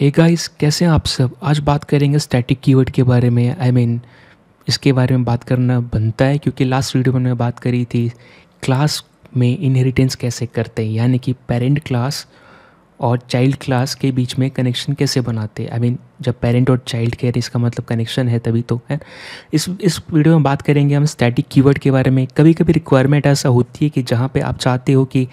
Hey guys कैसे हैं आप सब आज बात करेंगे स्टैटिक कीवर्ड के बारे में आई I मीन mean, इसके बारे में बात करना बनता है क्योंकि लास्ट वीडियो में मैं बात करी थी क्लास में इनहेरिटेंस कैसे करते हैं यानी कि पेरेंट क्लास और चाइल्ड क्लास के बीच में कनेक्शन कैसे बनाते हैं आई मीन जब पेरेंट और चाइल्ड केयर इसका मतलब कनेक्शन है तभी तो है इस इस वीडियो में बात करेंगे हम स्टैटिक कीवर्ड के बारे में कभी कभी रिक्वायरमेंट ऐसा होती है कि जहाँ पे आप चाहते हो कि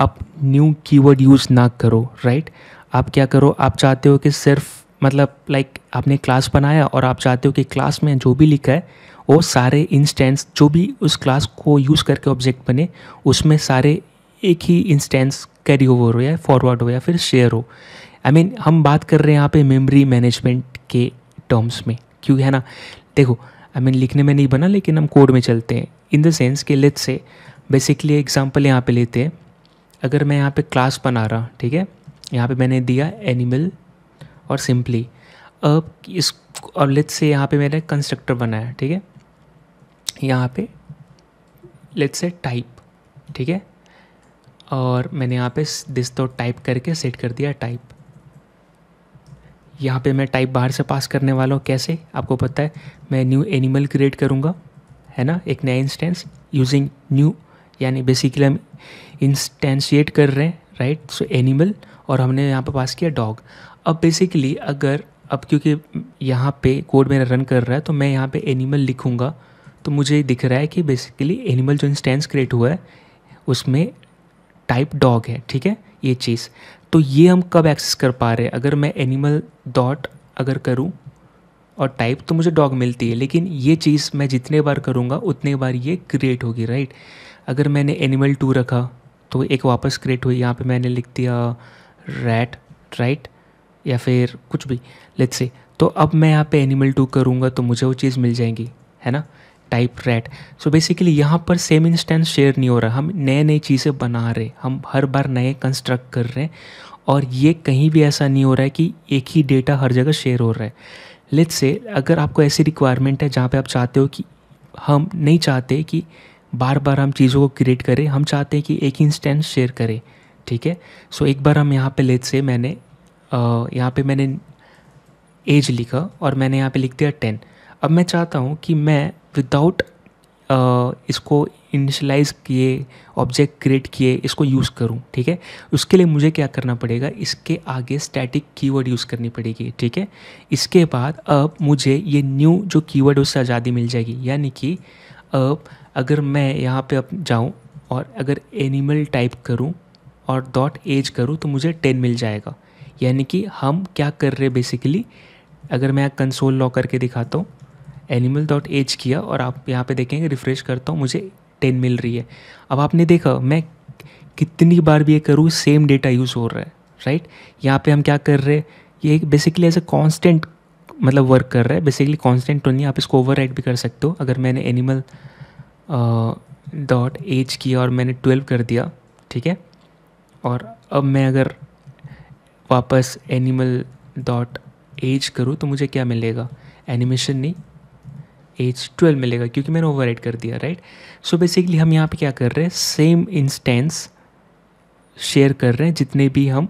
आप न्यू कीवर्ड यूज़ ना करो राइट आप क्या करो आप चाहते हो कि सिर्फ मतलब लाइक आपने क्लास बनाया और आप चाहते हो कि क्लास में जो भी लिखा है वो सारे इंस्टेंस जो भी उस क्लास को यूज़ करके ऑब्जेक्ट बने उसमें सारे एक ही इंस्टेंस कैरी ओवर हो या फॉरवर्ड हो या फिर शेयर हो आई I मीन mean, हम बात कर रहे हैं यहाँ पे मेमोरी मैनेजमेंट के टर्म्स में क्यों है ना देखो आई I मीन mean, लिखने में नहीं बना लेकिन हम कोड में चलते हैं इन द सेंस के लिथ से बेसिकली एग्जाम्पल यहाँ पे लेते हैं अगर मैं यहाँ पे क्लास बना रहा ठीक है यहाँ पे मैंने दिया एनिमल और सिंपली अब इस और लेट्स से यहाँ पे मैंने कंस्ट्रक्टर बनाया ठीक है यहाँ पे लेट्स से टाइप ठीक है और मैंने यहाँ पे दिस तो टाइप करके सेट कर दिया टाइप यहाँ पे मैं टाइप बाहर से पास करने वाला हूँ कैसे आपको पता है मैं न्यू एनिमल क्रिएट करूँगा है ना एक नया इंस्टेंस यूजिंग न्यू यानी बेसिकली हम इंस्टेंशिएट कर रहे हैं राइट सो एनिमल और हमने यहाँ पर पास किया डॉग अब बेसिकली अगर अब क्योंकि यहाँ पे कोड मेरा रन कर रहा है तो मैं यहाँ पे एनिमल लिखूँगा तो मुझे दिख रहा है कि बेसिकली एनिमल जो इंस्टेंस क्रिएट हुआ है उसमें टाइप डॉग है ठीक है ये चीज़ तो ये हम कब एक्सेस कर पा रहे हैं अगर मैं एनिमल डॉट अगर करूँ और टाइप तो मुझे डॉग मिलती है लेकिन ये चीज़ मैं जितने बार करूँगा उतने बार ये क्रिएट होगी राइट अगर मैंने एनिमल टू रखा तो एक वापस क्रिएट हुई यहाँ पे मैंने लिख दिया रैट राइट या फिर कुछ भी लेट्स से तो अब मैं यहाँ पे एनिमल टू करूँगा तो मुझे वो चीज़ मिल जाएंगी है ना टाइप रैट सो बेसिकली यहाँ पर सेम इंस्टेंस शेयर नहीं हो रहा हम नए नए चीज़ें बना रहे हम हर बार नए कंस्ट्रक्ट कर रहे हैं और ये कहीं भी ऐसा नहीं हो रहा है कि एक ही डेटा हर जगह शेयर हो रहा है लेट्स से अगर आपको ऐसी रिक्वायरमेंट है जहाँ पे आप चाहते हो कि हम नहीं चाहते कि बार बार हम चीज़ों को क्रिएट करें हम चाहते हैं कि एक इंस्टेंस शेयर करें ठीक है सो एक बार हम यहाँ पे लेट से मैंने यहाँ पे मैंने एज लिखा और मैंने यहाँ पे लिख दिया टेन अब मैं चाहता हूँ कि मैं विदाउट इसको इनिशलाइज किए ऑब्जेक्ट क्रिएट किए इसको यूज़ करूँ ठीक है उसके लिए मुझे क्या करना पड़ेगा इसके आगे स्टैटिक कीवर्ड यूज़ करनी पड़ेगी ठीक है इसके बाद अब मुझे ये न्यू जो कीवर्ड उससे आज़ादी मिल जाएगी यानी कि अब अगर मैं यहाँ पे अब जाऊँ और अगर एनिमल टाइप करूँ और डॉट एज करूँ तो मुझे टेन मिल जाएगा यानी कि हम क्या कर रहे हैं बेसिकली अगर मैं कंसोल लॉ करके दिखाता हूँ एनिमल डॉट एज किया और आप यहाँ पे देखेंगे रिफ़्रेश करता हूँ मुझे टेन मिल रही है अब आपने देखा मैं कितनी बार भी ये करूँ सेम डेटा यूज़ हो रहा है राइट यहाँ पे हम क्या कर रहे हैं ये बेसिकली एज ए कॉन्स्टेंट मतलब वर्क कर रहा है बेसिकली कॉन्स्टेंट तो नहीं आप इसको ओवर भी कर सकते हो अगर मैंने एनिमल डॉट एज किया और मैंने ट्वेल्व कर दिया ठीक है और अब मैं अगर वापस एनिमल डॉट एज करूँ तो मुझे क्या मिलेगा एनिमेशन नहीं एज ट्वेल्व मिलेगा क्योंकि मैंने ओवर कर दिया राइट सो बेसिकली हम यहाँ पे क्या कर रहे हैं सेम इंस्टेंस शेयर कर रहे हैं जितने भी हम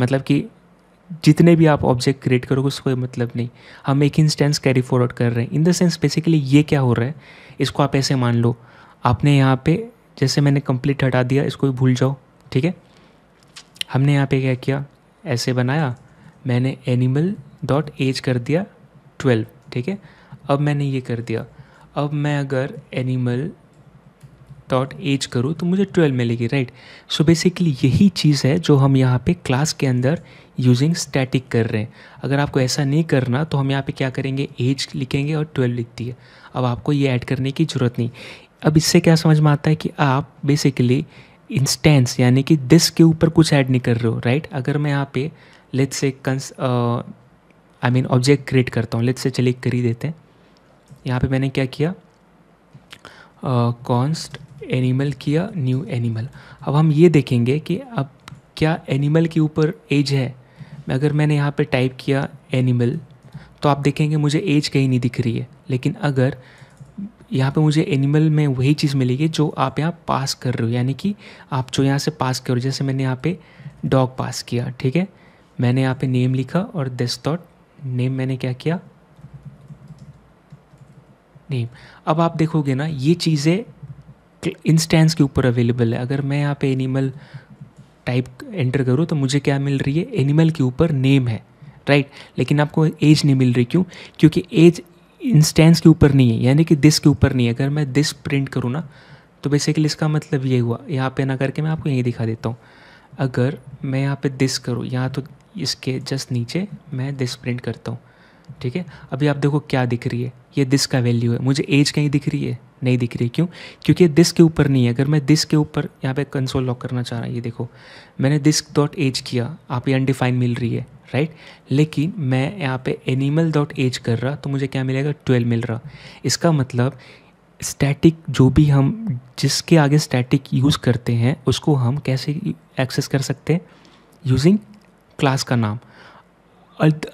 मतलब कि जितने भी आप ऑब्जेक्ट क्रिएट करोगे उसको मतलब नहीं हम एक इंस्टेंस कैरी फॉरवर्ड कर रहे हैं इन द सेंस बेसिकली ये क्या हो रहा है इसको आप ऐसे मान लो आपने यहाँ पे जैसे मैंने कंप्लीट हटा दिया इसको भूल जाओ ठीक है हमने यहाँ पे क्या किया ऐसे बनाया मैंने एनिमल डॉट एज कर दिया ट्वेल्व ठीक है अब मैंने ये कर दिया अब मैं अगर एनिमल डॉट एज करूँ तो मुझे ट्वेल्व मिलेगी राइट सो बेसिकली यही चीज़ है जो हम यहाँ पे क्लास के अंदर यूजिंग स्टैटिक कर रहे हैं अगर आपको ऐसा नहीं करना तो हम यहाँ पे क्या करेंगे एज लिखेंगे और ट्वेल्व लिख दिए अब आपको ये ऐड करने की ज़रूरत नहीं अब इससे क्या समझ में आता है कि आप बेसिकली इंस्टेंस यानी कि दिस के ऊपर कुछ ऐड नहीं कर रहे हो राइट अगर मैं यहाँ पे let's say cons I mean object create करता हूँ लेट्स से चलिए कर ही देते हैं यहाँ पे मैंने क्या किया कॉन्स्ट uh, एनिमल किया न्यू एनिमल अब हम ये देखेंगे कि अब क्या एनिमल के ऊपर एज है मैं अगर मैंने यहाँ पे टाइप किया एनिमल तो आप देखेंगे मुझे एज कहीं नहीं दिख रही है लेकिन अगर यहाँ पे मुझे एनिमल में वही चीज़ मिलेगी जो आप यहाँ पास कर रहे हो यानी कि आप जो यहाँ से पास कर रहे हो जैसे मैंने यहाँ पे डॉग पास किया ठीक है मैंने यहाँ पे नेम लिखा और दिस डॉट नेम मैंने क्या किया नेम अब आप देखोगे ना ये चीज़ें इंस्टेंस के ऊपर अवेलेबल है अगर मैं यहाँ पे एनिमल टाइप एंटर करूँ तो मुझे क्या मिल रही है एनिमल के ऊपर नेम है राइट लेकिन आपको एज नहीं मिल रही क्यों क्योंकि एज इंस्टेंस के ऊपर नहीं है यानी कि दिस के ऊपर नहीं है अगर मैं दिस प्रिंट करूँ ना तो बेसिकली इसका मतलब ये हुआ यहाँ पे ना करके मैं आपको यहीं दिखा देता हूँ अगर मैं यहाँ पे दिस करूँ यहाँ तो इसके जस्ट नीचे मैं दिस प्रिंट करता हूँ ठीक है अभी आप देखो क्या दिख रही है ये दिस का वैल्यू है मुझे एज कहीं दिख रही है नहीं दिख रही क्यों क्योंकि ये दिस के ऊपर नहीं है अगर मैं दिस के ऊपर यहाँ पे कंसोल लॉक करना चाह रहा हूँ ये देखो मैंने दिस डॉट एज किया आप ये अनडिफाइन मिल रही है राइट लेकिन मैं यहाँ पे एनिमल डॉट एज कर रहा तो मुझे क्या मिलेगा ट्वेल्व मिल रहा इसका मतलब स्टैटिक जो भी हम जिसके आगे स्टैटिक यूज़ करते हैं उसको हम कैसे एक्सेस कर सकते हैं यूजिंग क्लास का नाम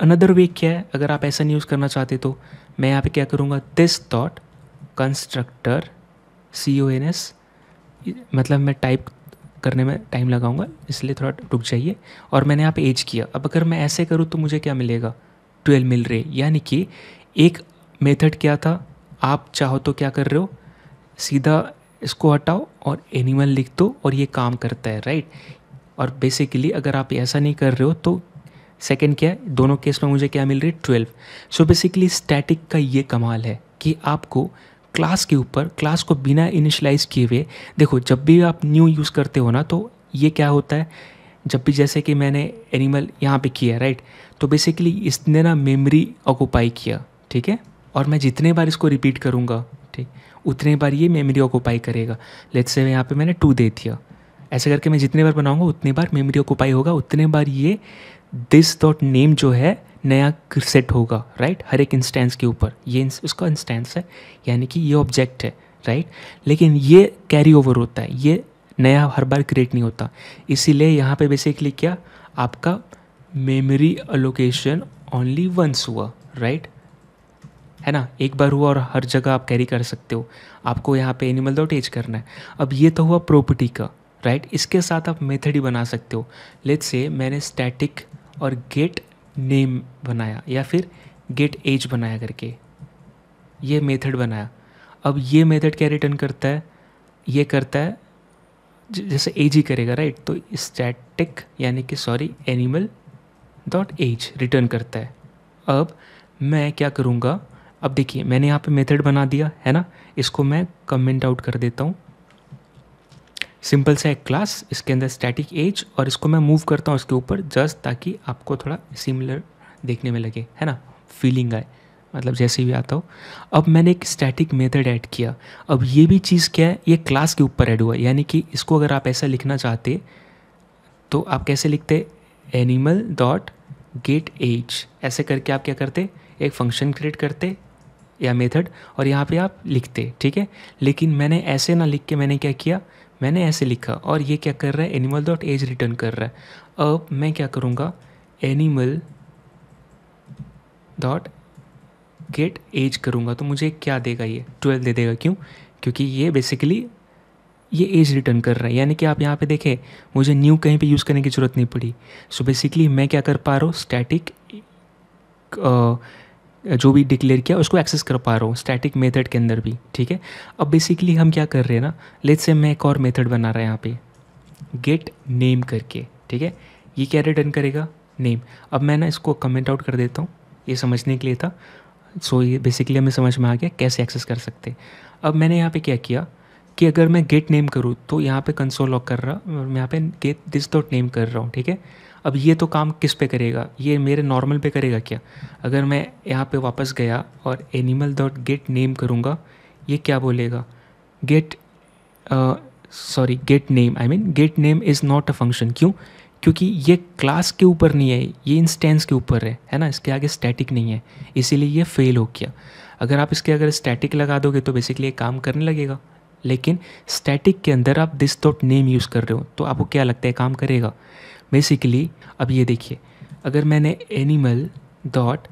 अनदर वे क्या है अगर आप ऐसा नहीं यूज़ करना चाहते तो मैं यहाँ पे क्या करूँगा this dot constructor C O N S मतलब मैं टाइप करने में टाइम लगाऊंगा इसलिए थोड़ा रुक जाइए और मैंने यहाँ पे एज किया अब अगर मैं ऐसे करूँ तो मुझे क्या मिलेगा ट्वेल्व मिल रहे यानी कि एक मेथड क्या था आप चाहो तो क्या कर रहे हो सीधा इसको हटाओ और एनिमल लिख दो और ये काम करता है राइट और बेसिकली अगर आप ऐसा नहीं कर रहे हो तो सेकेंड क्या है दोनों केस में मुझे क्या मिल रही है ट्वेल्व सो बेसिकली स्टैटिक का ये कमाल है कि आपको क्लास के ऊपर क्लास को बिना इनिशलाइज किए हुए देखो जब भी आप न्यू यूज़ करते हो ना तो ये क्या होता है जब भी जैसे कि मैंने एनिमल यहाँ पे किया राइट तो बेसिकली इसने ना मेमोरी ऑकुपाई किया ठीक है और मैं जितने बार इसको रिपीट करूँगा ठीक उतने बार ये मेमोरी ऑकुपाई करेगा लेट्स से यहाँ पे मैंने टू दे दिया ऐसे करके मैं जितने बार बनाऊँगा उतने बार मेमोरी ऑकुपाई होगा उतने बार ये दिस डॉट नेम जो है नया सेट होगा राइट हर एक इंस्टेंस के ऊपर ये उसका इंस्टेंस है यानी कि ये ऑब्जेक्ट है राइट लेकिन ये कैरी ओवर होता है ये नया हर बार क्रिएट नहीं होता इसीलिए यहाँ पे बेसिकली क्या आपका मेमोरी अलोकेशन ओनली वंस हुआ राइट है ना एक बार हुआ और हर जगह आप कैरी कर सकते हो आपको यहाँ पे एनिमल डॉट एज करना है अब ये तो हुआ प्रॉपर्टी का राइट इसके साथ आप मेथड ही बना सकते हो लेट्स से मैंने स्टैटिक और गेट नेम बनाया या फिर गेट एज बनाया करके ये मेथड बनाया अब ये मेथड क्या रिटर्न करता है ये करता है जैसे एज ही करेगा राइट तो स्टैटिक यानी कि sorry animal dot age return करता है अब मैं क्या करूँगा अब देखिए मैंने यहाँ पे मेथड बना दिया है ना इसको मैं कमेंट आउट कर देता हूँ सिंपल सा एक क्लास इसके अंदर स्टैटिक एज और इसको मैं मूव करता हूँ उसके ऊपर जस्ट ताकि आपको थोड़ा सिमिलर देखने में लगे है ना फीलिंग आए मतलब जैसे भी आता हो अब मैंने एक स्टैटिक मेथड ऐड किया अब ये भी चीज़ क्या है ये क्लास के ऊपर ऐड हुआ यानी कि इसको अगर आप ऐसा लिखना चाहते तो आप कैसे लिखते एनिमल डॉट गेट एज ऐसे करके आप क्या करते एक फंक्शन क्रिएट करते या मेथड और यहाँ पे आप लिखते ठीक है लेकिन मैंने ऐसे ना लिख के मैंने क्या किया मैंने ऐसे लिखा और ये क्या कर रहा है एनिमल डॉट एज रिटर्न कर रहा है अब मैं क्या करूँगा एनिमल डॉट गेट एज करूँगा तो मुझे क्या देगा ये ट्वेल्व दे देगा क्यों क्योंकि ये बेसिकली ये एज रिटर्न कर रहा है यानी कि आप यहाँ पे देखें मुझे न्यू कहीं पे यूज़ करने की ज़रूरत नहीं पड़ी सो so बेसिकली मैं क्या कर पा रहा हूँ स्टैटिक जो भी डिक्लेयर किया उसको एक्सेस कर पा रहा हूँ स्टैटिक मेथड के अंदर भी ठीक है अब बेसिकली हम क्या कर रहे हैं ना लेट्स से मैं एक और मेथड बना रहा है यहाँ पे गेट नेम करके ठीक है ये क्या रिटर्न करेगा नेम अब मैं ना इसको कमेंट आउट कर देता हूँ ये समझने के लिए था सो so, ये बेसिकली हमें समझ में आ गया कैसे एक्सेस कर सकते अब मैंने यहाँ पर क्या किया कि अगर मैं गेट नेम करूँ तो यहाँ पर कंसोल लॉक कर रहा और यहाँ पर गेट दिस डॉट नेम कर रहा हूँ ठीक है अब ये तो काम किस पे करेगा ये मेरे नॉर्मल पे करेगा क्या अगर मैं यहाँ पे वापस गया और एनिमल डॉट गेट नेम करूँगा ये क्या बोलेगा get sorry get name I mean get name is not a function क्यों क्योंकि ये क्लास के ऊपर नहीं है ये इंस्टेंस के ऊपर है है ना इसके आगे स्टैटिक नहीं है इसीलिए ये फेल हो गया अगर आप इसके अगर स्टैटिक लगा दोगे तो बेसिकली ये काम करने लगेगा लेकिन स्टैटिक के अंदर आप दिस डॉट नेम यूज़ कर रहे हो तो आपको क्या लगता है काम करेगा बेसिकली अब ये देखिए अगर मैंने एनिमल डॉट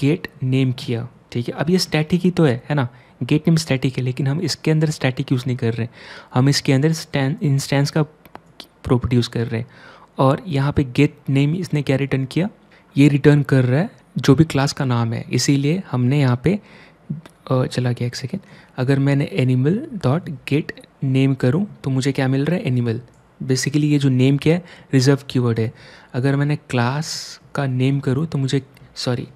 गेट नेम किया ठीक है अब ये स्टैटिक ही तो है है ना गेट नेम स्टैटिक है लेकिन हम इसके अंदर स्टैटिक यूज़ नहीं कर रहे हम इसके अंदर इंस्टेंस का प्रॉपर्टी यूज़ कर रहे हैं और यहाँ पे गेट नेम इसने क्या रिटर्न किया ये रिटर्न कर रहा है जो भी क्लास का नाम है इसीलिए हमने यहाँ पे चला गया एक सेकेंड अगर मैंने एनिमल डॉट गेट नेम करूँ तो मुझे क्या मिल रहा है एनिमल बेसिकली ये जो नेम क्या है रिजर्व कीवर्ड है अगर मैंने क्लास का नेम करूँ तो मुझे सॉरी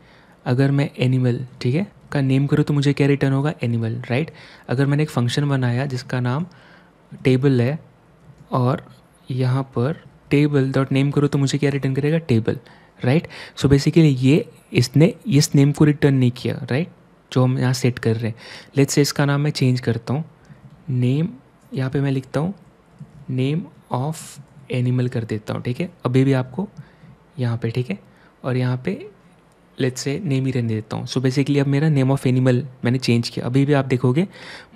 अगर मैं एनिमल ठीक है का नेम करूँ तो मुझे क्या रिटर्न होगा एनिमल राइट अगर मैंने एक फंक्शन बनाया जिसका नाम टेबल है और यहाँ पर टेबल डॉट नेम करो तो मुझे क्या रिटर्न करेगा टेबल राइट सो बेसिकली ये इसने इस नेम को रिटर्न नहीं किया राइट right? जो हम यहाँ सेट कर रहे हैं लेट्स से इसका नाम मैं चेंज करता हूँ नेम यहाँ पे मैं लिखता हूँ नेम ऑफ एनिमल कर देता हूँ ठीक है अभी भी आपको यहाँ पे ठीक है और यहाँ पे लेट्स से नेम ही रहने देता हूँ सो बेसिकली अब मेरा नेम ऑफ़ एनिमल मैंने चेंज किया अभी भी आप देखोगे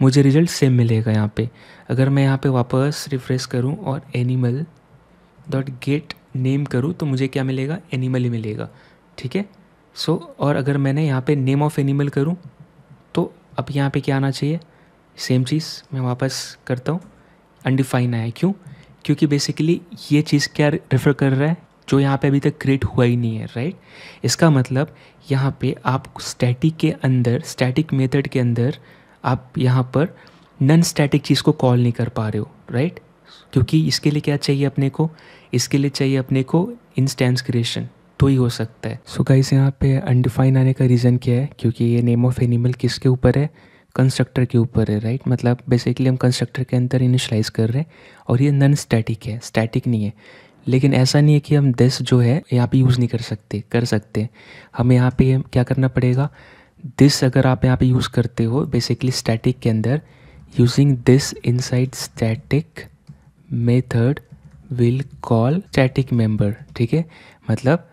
मुझे रिजल्ट सेम मिलेगा यहाँ पे अगर मैं यहाँ पे वापस रिफ्रेश करूँ और एनिमल डॉट गेट नेम करूँ तो मुझे क्या मिलेगा एनिमल ही मिलेगा ठीक है सो और अगर मैंने यहाँ पे नेम ऑफ़ एनिमल करूँ तो अब यहाँ पे क्या आना चाहिए सेम चीज़ मैं वापस करता हूँ अनडिफाइन आया क्यों क्योंकि बेसिकली ये चीज़ क्या रेफर कर रहा है जो यहाँ पे अभी तक क्रिएट हुआ ही नहीं है राइट इसका मतलब यहाँ पे आप स्टैटिक के अंदर स्टैटिक मेथड के अंदर आप यहाँ पर नन स्टैटिक चीज़ को कॉल नहीं कर पा रहे हो राइट क्योंकि इसके लिए क्या चाहिए अपने को इसके लिए चाहिए अपने को इंस्टेंस क्रिएशन तो ही हो सकता है सो so गाइस यहाँ पे अनडिफाइन आने का रीज़न क्या है क्योंकि ये नेम ऑफ एनिमल किसके ऊपर है कंस्ट्रक्टर के ऊपर है राइट मतलब बेसिकली हम कंस्ट्रक्टर के अंदर इनिशलाइज कर रहे हैं और ये नन स्टैटिक है स्टैटिक नहीं है लेकिन ऐसा नहीं है कि हम दिस जो है यहाँ पे यूज़ नहीं कर सकते कर सकते हमें यहाँ पे क्या करना पड़ेगा दिस अगर आप यहाँ पे यूज़ करते हो बेसिकली स्टैटिक के अंदर using this inside static method will call static member ठीक है मतलब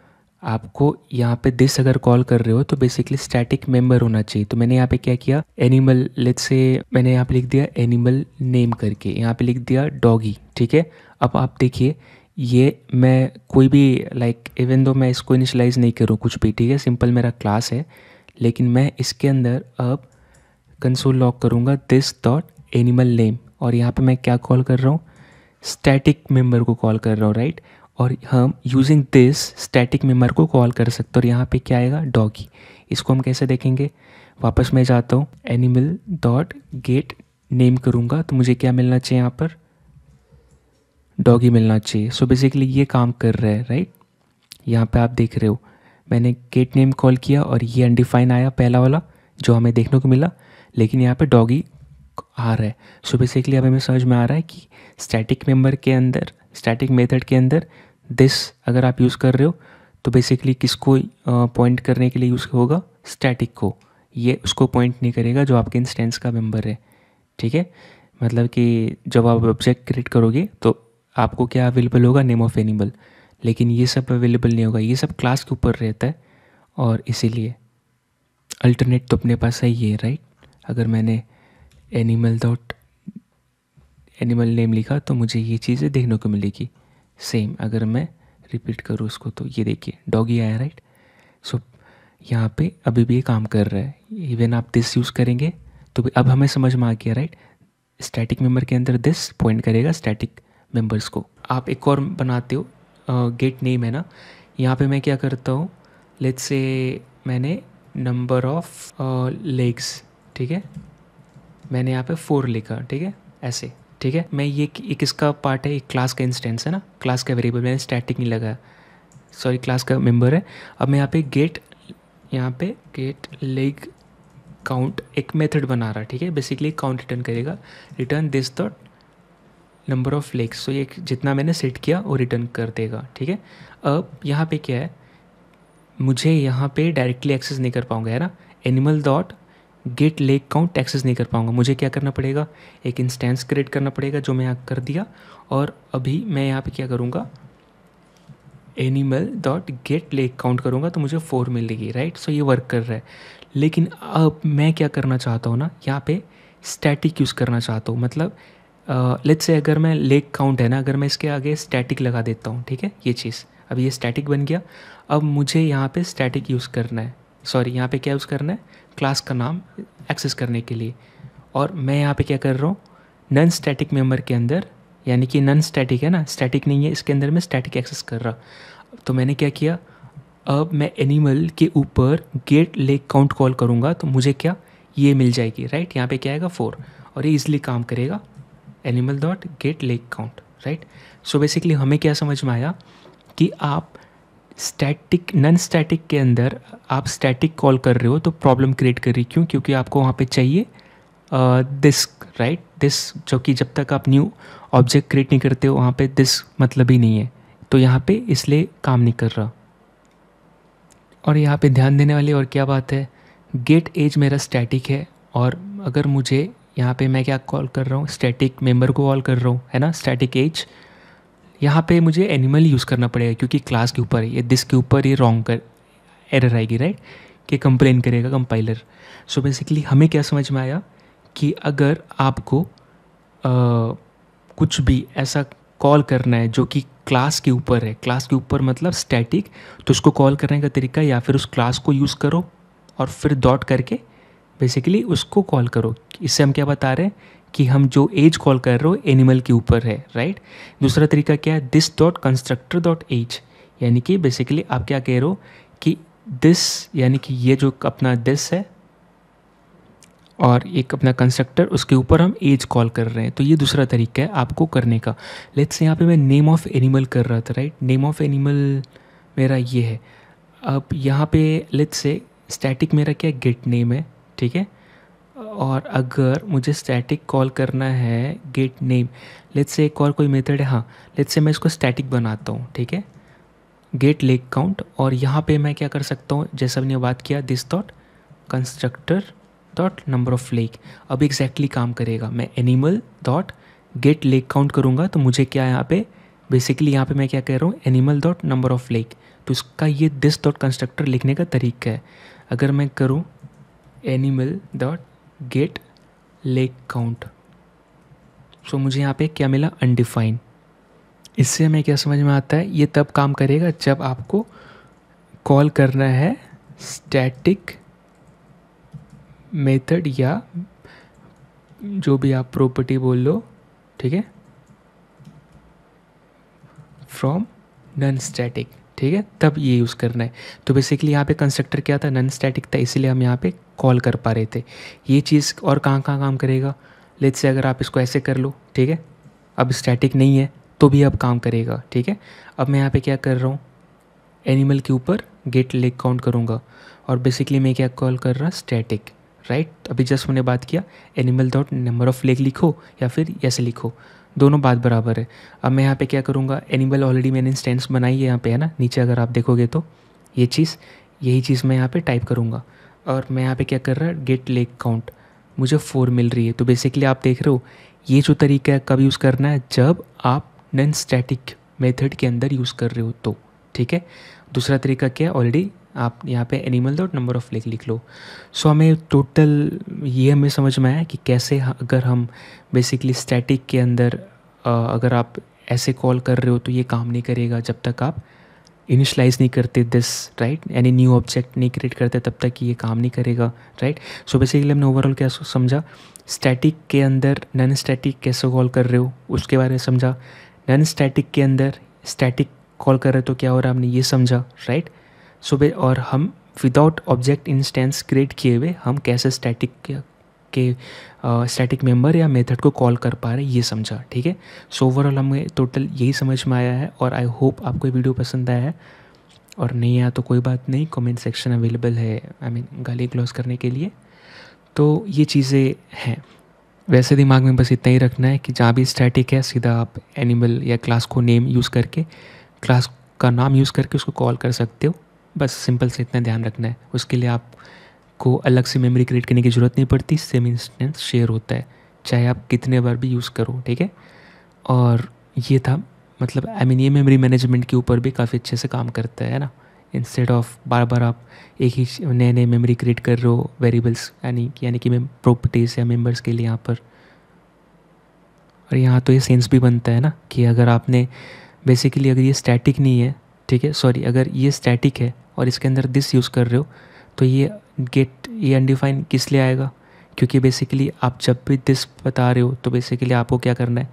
आपको यहाँ पे दिस अगर कॉल कर रहे हो तो बेसिकली स्टैटिक मेंबर होना चाहिए तो मैंने यहाँ पे क्या किया एनिमल लेट से मैंने यहाँ पे लिख दिया एनिमल नेम करके यहाँ पे लिख दिया डॉगी ठीक है अब आप देखिए ये मैं कोई भी लाइक like, इवन दो मैं इसको इनिशलाइज नहीं करूँ कुछ भी ठीक है सिंपल मेरा क्लास है लेकिन मैं इसके अंदर अब कंसोल लॉक करूँगा दिस डॉट एनिमल नेम और यहाँ पर मैं क्या कॉल कर रहा हूँ स्टैटिक मेंबर को कॉल कर रहा हूँ राइट और हम यूजिंग दिस स्टैटिक मेम्बर को कॉल कर सकते हैं और यहाँ पे क्या आएगा डॉगी इसको हम कैसे देखेंगे वापस मैं जाता हूँ एनिमल डॉट गेट नेम करूँगा तो मुझे क्या मिलना चाहिए यहाँ पर डॉगी मिलना चाहिए सो so बेसिकली ये काम कर रहा है राइट यहाँ पे आप देख रहे हो मैंने गेट नेम कॉल किया और ये अनडिफाइन आया पहला वाला जो हमें देखने को मिला लेकिन यहाँ पर डॉगी आ रहा है सो बेसिकली अब हमें समझ में आ रहा है कि स्टैटिक मेम्बर के अंदर स्टैटिक मेथड के अंदर दिस अगर आप यूज़ कर रहे हो तो बेसिकली किसको पॉइंट करने के लिए यूज़ होगा स्टैटिक को ये उसको पॉइंट नहीं करेगा जो आपके इंस्टेंस का मेम्बर है ठीक है मतलब कि जब आप ऑब्जेक्ट क्रिएट करोगे तो आपको क्या अवेलेबल होगा नेम ऑफ एनिमल लेकिन ये सब अवेलेबल नहीं होगा ये सब क्लास के ऊपर रहता है और इसीलिए अल्टरनेट तो अपने पास है ये राइट अगर मैंने एनिमल डॉट एनिमल नेम लिखा तो मुझे ये चीज़ें देखने को मिलेगी सेम अगर मैं रिपीट करूँ उसको तो ये देखिए डॉगी आया राइट सो यहाँ पे अभी भी ये काम कर रहा है इवन आप दिस यूज़ करेंगे तो भी अब हमें समझ में आ गया राइट स्टैटिक मेम्बर के अंदर दिस पॉइंट करेगा स्टैटिक मेम्बर्स को आप एक और बनाते हो गेट नेम है ना यहाँ पे मैं क्या करता हूँ लेट्स से मैंने नंबर ऑफ लेग्स ठीक है मैंने यहाँ पे फोर लिखा ठीक है ऐसे ठीक है मैं ये एक इसका पार्ट है एक क्लास का इंस्टेंस है ना क्लास का वेरिएबल मैंने स्टैटिक नहीं लगाया सॉरी क्लास का मेंबर है अब मैं यहाँ पे गेट यहाँ पे गेट लेग काउंट एक मेथड बना रहा है ठीक है बेसिकली काउंट रिटर्न करेगा return this the number of legs so ये जितना मैंने सेट किया वो रिटर्न कर देगा ठीक है अब यहाँ पे क्या है मुझे यहाँ पे डायरेक्टली एक्सेस नहीं कर पाऊँगा है ना animal dot get leg count access नहीं कर पाऊँगा मुझे क्या करना पड़ेगा एक इंस्टेंस क्रिएट करना पड़ेगा जो मैं यहाँ कर दिया और अभी मैं यहाँ पे क्या करूँगा animal dot get leg count करूँगा तो मुझे फोर मिलेगी राइट सो ये वर्क कर रहा है लेकिन अब मैं क्या करना चाहता हूँ ना यहाँ पे स्टैटिक यूज़ करना चाहता हूँ मतलब लेट uh, से अगर मैं लेक काउंट है ना अगर मैं इसके आगे स्टैटिक लगा देता हूँ ठीक है ये चीज़ अब ये स्टैटिक बन गया अब मुझे यहाँ पे स्टैटिक यूज़ करना है सॉरी यहाँ पे क्या यूज़ करना है क्लास का नाम एक्सेस करने के लिए और मैं यहाँ पे क्या कर रहा हूँ नन स्टैटिक मेम्बर के अंदर यानी कि नन स्टैटिक है ना स्टैटिक नहीं है इसके अंदर मैं स्टैटिक एक्सेस कर रहा तो मैंने क्या किया अब मैं एनिमल के ऊपर गेट लेग काउंट कॉल करूँगा तो मुझे क्या ये मिल जाएगी राइट यहाँ पे क्या आएगा फोर और ये इजिली काम करेगा animal dot get leg count right so basically हमें क्या समझ में आया कि आप स्टैटिक नॉन स्टैटिक के अंदर आप स्टैटिक कॉल कर रहे हो तो प्रॉब्लम क्रिएट कर रही क्यों क्योंकि आपको वहाँ पे चाहिए दिस राइट दिस जो कि जब तक आप न्यू ऑब्जेक्ट क्रिएट नहीं करते हो वहाँ पे दिस मतलब ही नहीं है तो यहाँ पे इसलिए काम नहीं कर रहा और यहाँ पे ध्यान देने वाली और क्या बात है गेट एज मेरा स्टैटिक है और अगर मुझे यहाँ पे मैं क्या कॉल कर रहा हूँ स्टैटिक मेम्बर को कॉल कर रहा हूँ है ना स्टैटिक एज यहाँ पे मुझे एनिमल यूज़ करना पड़ेगा क्योंकि क्लास के ऊपर है ये दिस के ऊपर ये रॉन्ग कर एरर आएगी राइट कि कंप्लेन करेगा कंपाइलर सो बेसिकली हमें क्या समझ में आया कि अगर आपको आ, कुछ भी ऐसा कॉल करना है जो कि क्लास के ऊपर है क्लास के ऊपर मतलब स्टैटिक तो उसको कॉल करने का तरीका या फिर उस क्लास को यूज़ करो और फिर डॉट करके बेसिकली उसको कॉल करो इससे हम क्या बता रहे हैं कि हम जो एज कॉल कर रहे हो एनिमल के ऊपर है राइट दूसरा तरीका क्या है this dot constructor dot age यानी कि बेसिकली आप क्या कह रहे हो कि दिस यानी कि ये जो अपना दिस है और एक अपना कंस्ट्रक्टर उसके ऊपर हम एज कॉल कर रहे हैं तो ये दूसरा तरीका है आपको करने का लेट्स यहाँ पे मैं नेम ऑफ़ एनिमल कर रहा था राइट नेम ऑफ़ एनिमल मेरा ये है अब यहाँ पे लेट्स से स्टैटिक मेरा क्या गेट नेम है ठीक है और अगर मुझे स्टैटिक कॉल करना है गेट नेम लेट से एक और कोई मेथड है हाँ लेट से मैं इसको स्टैटिक बनाता हूँ ठीक है गेट लेक काउंट और यहाँ पे मैं क्या कर सकता हूँ जैसा मैंने बात किया this dot constructor dot number of leg अब एग्जैक्टली काम करेगा मैं animal dot get leg count करूँगा तो मुझे क्या यहाँ पे बेसिकली यहाँ पे मैं क्या कह रहा हूँ animal dot number of leg तो इसका ये दिस डॉट कंस्ट्रक्टर लिखने का तरीका है अगर मैं करूँ animal dot get leg count so मुझे यहाँ पे क्या मिला अनडिफाइन इससे हमें क्या समझ में आता है ये तब काम करेगा जब आपको कॉल करना है स्टैटिक मेथड या जो भी आप प्रॉपर्टी बोल लो ठीक है फ्रॉम नन स्टैटिक ठीक है तब ये यूज़ करना है तो बेसिकली यहाँ पे कंस्ट्रक्टर क्या था नॉन स्टैटिक था इसीलिए हम यहाँ पे कॉल कर पा रहे थे ये चीज़ और कहाँ कहाँ काम करेगा लेट से अगर आप इसको ऐसे कर लो ठीक है अब स्टैटिक नहीं है तो भी अब काम करेगा ठीक है अब मैं यहाँ पे क्या कर रहा हूँ एनिमल के ऊपर गेट लेग काउंट करूँगा और बेसिकली मैं क्या कॉल कर रहा स्टैटिक राइट अभी जस्ट मैंने बात किया animal dot number of leg लिखो या फिर ऐसे लिखो दोनों बात बराबर है अब मैं यहाँ पे क्या करूँगा एनिमल ऑलरेडी मैंने इंस्टेंस बनाई है यहाँ पे है ना नीचे अगर आप देखोगे तो ये चीज़ यही चीज़ मैं यहाँ पे टाइप करूँगा और मैं यहाँ पे क्या कर रहा है गेट लेक काउंट मुझे फोर मिल रही है तो बेसिकली आप देख रहे हो ये जो तरीका है कब यूज़ करना है जब आप नन स्टैटिक मेथड के अंदर यूज़ कर रहे हो तो ठीक है दूसरा तरीका क्या है ऑलरेडी आप यहाँ पे animal dot number of leg लिख लो सो हमें टोटल ये हमें समझ में आया कि कैसे अगर हम बेसिकली स्टैटिक के अंदर अगर आप ऐसे कॉल कर रहे हो तो ये काम नहीं करेगा जब तक आप इनिशलाइज नहीं करते दिस राइट यानी न्यू ऑब्जेक्ट नहीं क्रिएट करते तब तक ये काम नहीं करेगा राइट सो बेसिकली हमने ओवरऑल क्या समझा स्टैटिक के अंदर नॉन स्टैटिक कैसे कॉल कर रहे हो उसके बारे में समझा नॉन स्टैटिक के अंदर स्टैटिक कॉल कर रहे हो तो क्या हो रहा है हमने ये समझा राइट right? सुबह और हम विदाउट ऑब्जेक्ट इंस्टेंस क्रिएट किए हुए हम कैसे स्टैटिक के स्टैटिक मेंबर या मेथड को कॉल कर पा रहे ये समझा ठीक है सो ओवरऑल हमें टोटल यही समझ में आया है और आई होप आपको ये वीडियो पसंद आया है और नहीं आया तो कोई बात नहीं कमेंट सेक्शन अवेलेबल है आई मीन गाली क्लोज करने के लिए तो ये चीज़ें हैं वैसे दिमाग में बस इतना ही रखना है कि जहाँ भी स्टैटिक है सीधा आप एनिमल या क्लास को नेम यूज़ करके क्लास का नाम यूज़ करके उसको कॉल कर सकते हो बस सिंपल से इतना ध्यान रखना है उसके लिए आपको अलग से मेमोरी क्रिएट करने की ज़रूरत नहीं पड़ती सेम इंस्टेंस शेयर होता है चाहे आप कितने बार भी यूज़ करो ठीक है और ये था मतलब आई मीन ये मेमोरी मैनेजमेंट के ऊपर भी काफ़ी अच्छे से काम करता है ना इंस्टेड ऑफ बार बार आप एक ही नए नए मेमोरी क्रिएट कर रहे हो वेरिएबल्स यानी कि यानी कि प्रॉपर्टीज़ या मेम्बर्स के लिए यहाँ पर और यहाँ तो ये सेंस भी बनता है ना कि अगर आपने बेसिकली अगर ये स्टैटिक नहीं है ठीक है सॉरी अगर ये स्टैटिक है और इसके अंदर दिस यूज़ कर रहे हो तो ये गेट ये अनडिफाइन किस लिए आएगा क्योंकि बेसिकली आप जब भी दिस बता रहे हो तो बेसिकली आपको क्या करना है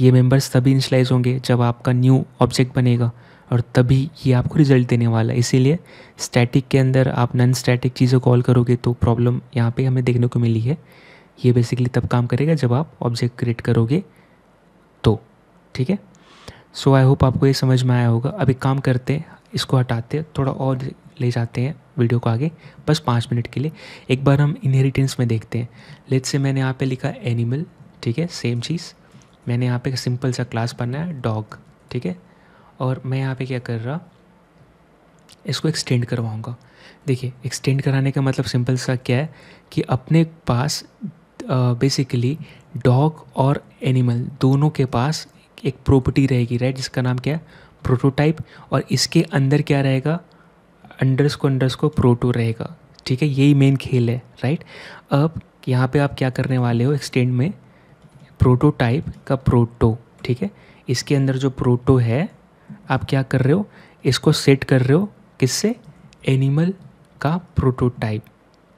ये मेंबर्स तभी इंशलाइज होंगे जब आपका न्यू ऑब्जेक्ट बनेगा और तभी ये आपको रिजल्ट देने वाला है इसीलिए स्टैटिक के अंदर आप नॉन स्टैटिक चीज़ों कॉल करोगे तो प्रॉब्लम यहाँ पे हमें देखने को मिली है ये बेसिकली तब काम करेगा जब आप ऑब्जेक्ट क्रिएट करोगे तो ठीक है सो आई होप आपको ये समझ में आया होगा अब एक काम करते हैं इसको हटाते हैं थोड़ा और ले जाते हैं वीडियो को आगे बस पाँच मिनट के लिए एक बार हम इनहेरिटेंस में देखते हैं लेट से मैंने यहाँ पे लिखा एनिमल ठीक है सेम चीज़ मैंने यहाँ पे सिंपल सा क्लास बनाया डॉग ठीक है और मैं यहाँ पे क्या कर रहा इसको एक्सटेंड करवाऊँगा देखिए एक्सटेंड कराने का मतलब सिंपल सा क्या है कि अपने पास बेसिकली डॉग और एनिमल दोनों के पास एक प्रॉपर्टी रहेगी राइट जिसका नाम क्या है प्रोटोटाइप और इसके अंदर क्या रहेगा अंडर्स को अंडर्स को प्रोटो रहेगा ठीक है यही मेन खेल है राइट अब यहाँ पे आप क्या करने वाले हो एक्सटेंड में प्रोटोटाइप का प्रोटो ठीक है इसके अंदर जो प्रोटो है आप क्या कर रहे हो इसको सेट कर रहे हो किससे एनिमल का प्रोटोटाइप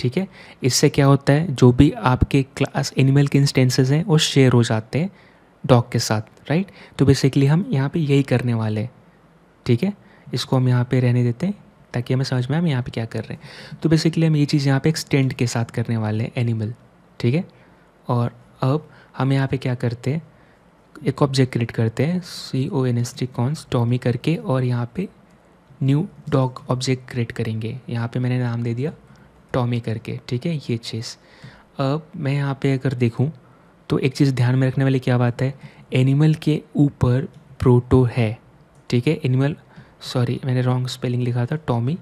ठीक है इससे क्या होता है जो भी आपके क्लास एनिमल के इंस्टेंसेज हैं वो शेयर हो जाते हैं डॉग के साथ राइट तो बेसिकली हम यहाँ पे यही करने वाले ठीक है इसको हम यहाँ पे रहने देते हैं ताकि हमें समझ में हम यहाँ पे क्या कर रहे हैं तो बेसिकली हम ये चीज़ यहाँ पे एक्सटेंड के साथ करने वाले हैं एनिमल ठीक है और अब हम यहाँ पे क्या करते हैं एक ऑब्जेक्ट क्रिएट करते हैं C O N S T const Tommy करके और यहाँ पे न्यू डॉग ऑब्जेक्ट क्रिएट करेंगे यहाँ पे मैंने नाम दे दिया टॉमी करके ठीक है ये चीज़ अब मैं यहाँ पे अगर देखूँ तो एक चीज़ ध्यान में रखने वाली क्या बात है एनिमल के ऊपर प्रोटो है ठीक है एनिमल सॉरी मैंने रॉन्ग स्पेलिंग लिखा था टॉमी